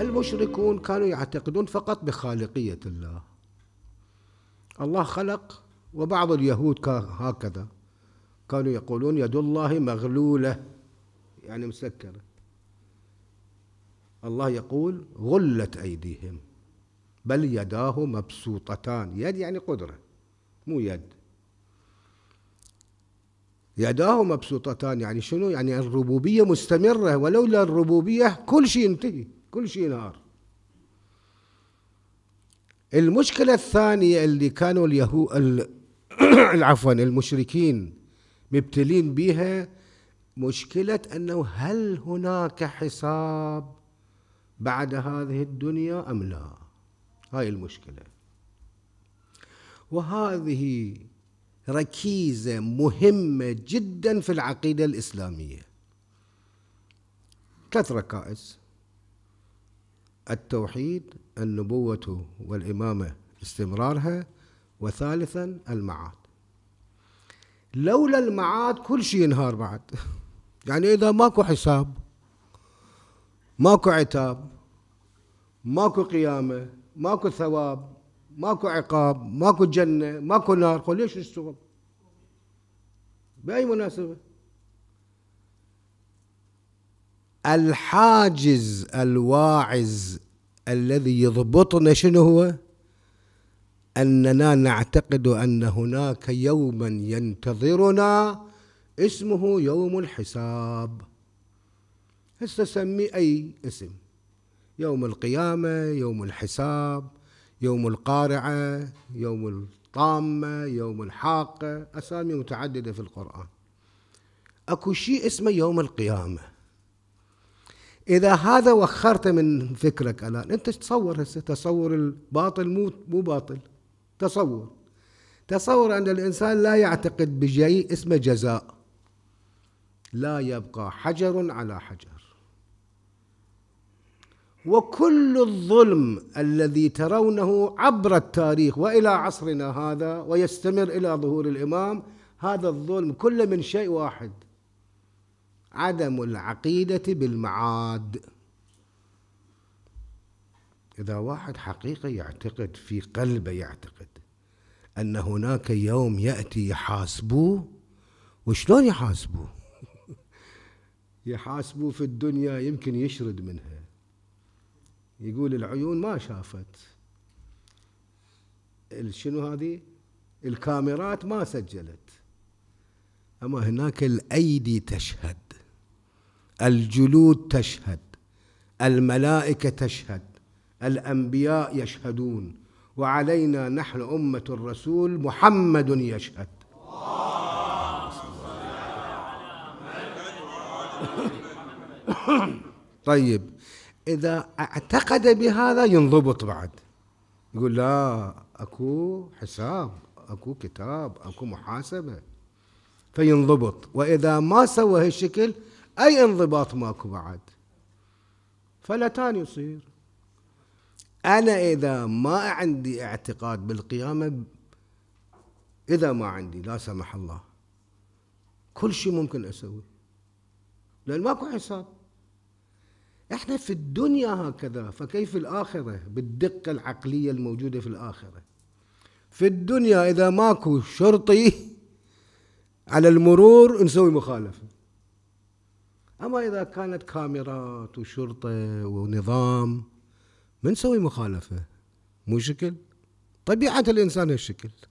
المشركون كانوا يعتقدون فقط بخالقية الله الله خلق وبعض اليهود هكذا كانوا يقولون يد الله مغلولة يعني مسكرة الله يقول غلت أيديهم بل يداه مبسوطتان يد يعني قدرة مو يد يداه مبسوطتان يعني شنو يعني الربوبية مستمرة ولولا الربوبية كل شيء ينتهي كل شيء انهار المشكلة الثانية اللي كانوا اليهو عفوا المشركين مبتلين بها مشكلة أنه هل هناك حساب بعد هذه الدنيا أم لا هاي المشكلة وهذه ركيزة مهمة جدا في العقيدة الإسلامية ثلاث ركائز التوحيد النبوة والإمامة استمرارها وثالثا المعاد لولا المعاد كل شيء ينهار بعد يعني إذا ماكو حساب ماكو عتاب ماكو قيامة ماكو ثواب ماكو عقاب ماكو جنة ماكو نار قل ليش نشتغل بأي مناسبة الحاجز الواعز الذي يضبطنا شنو هو أننا نعتقد أن هناك يوما ينتظرنا اسمه يوم الحساب هسه سمي أي اسم يوم القيامة يوم الحساب يوم القارعة يوم الطامة يوم الحاقة أسامي متعددة في القرآن أكو شيء اسمه يوم القيامة اذا هذا وخرت من فكرك الان انت تصور هسه تصور الباطل مو مو باطل تصور تصور ان الانسان لا يعتقد بشيء اسمه جزاء لا يبقى حجر على حجر وكل الظلم الذي ترونه عبر التاريخ والى عصرنا هذا ويستمر الى ظهور الامام هذا الظلم كله من شيء واحد عدم العقيدة بالمعاد إذا واحد حقيقة يعتقد في قلبه يعتقد أن هناك يوم يأتي يحاسبوه وشلون يحاسبوه يحاسبوه في الدنيا يمكن يشرد منها يقول العيون ما شافت شنو هذه الكاميرات ما سجلت أما هناك الأيدي تشهد الجلود تشهد الملائكة تشهد الأنبياء يشهدون وعلينا نحن أمة الرسول محمد يشهد طيب إذا اعتقد بهذا ينضبط بعد يقول لا أكو حساب أكو كتاب أكو محاسبة فينضبط وإذا ما سوى هالشكل أي انضباط ماكو بعد فلتان يصير أنا إذا ما عندي اعتقاد بالقيامة إذا ما عندي لا سمح الله كل شيء ممكن أسوي لأن ماكو حساب احنا في الدنيا هكذا فكيف الآخرة بالدقة العقلية الموجودة في الآخرة في الدنيا إذا ماكو شرطي على المرور نسوي مخالفة أما إذا كانت كاميرات وشرطة ونظام من سوي مخالفة مو شكل طبيعة الإنسان هالشكل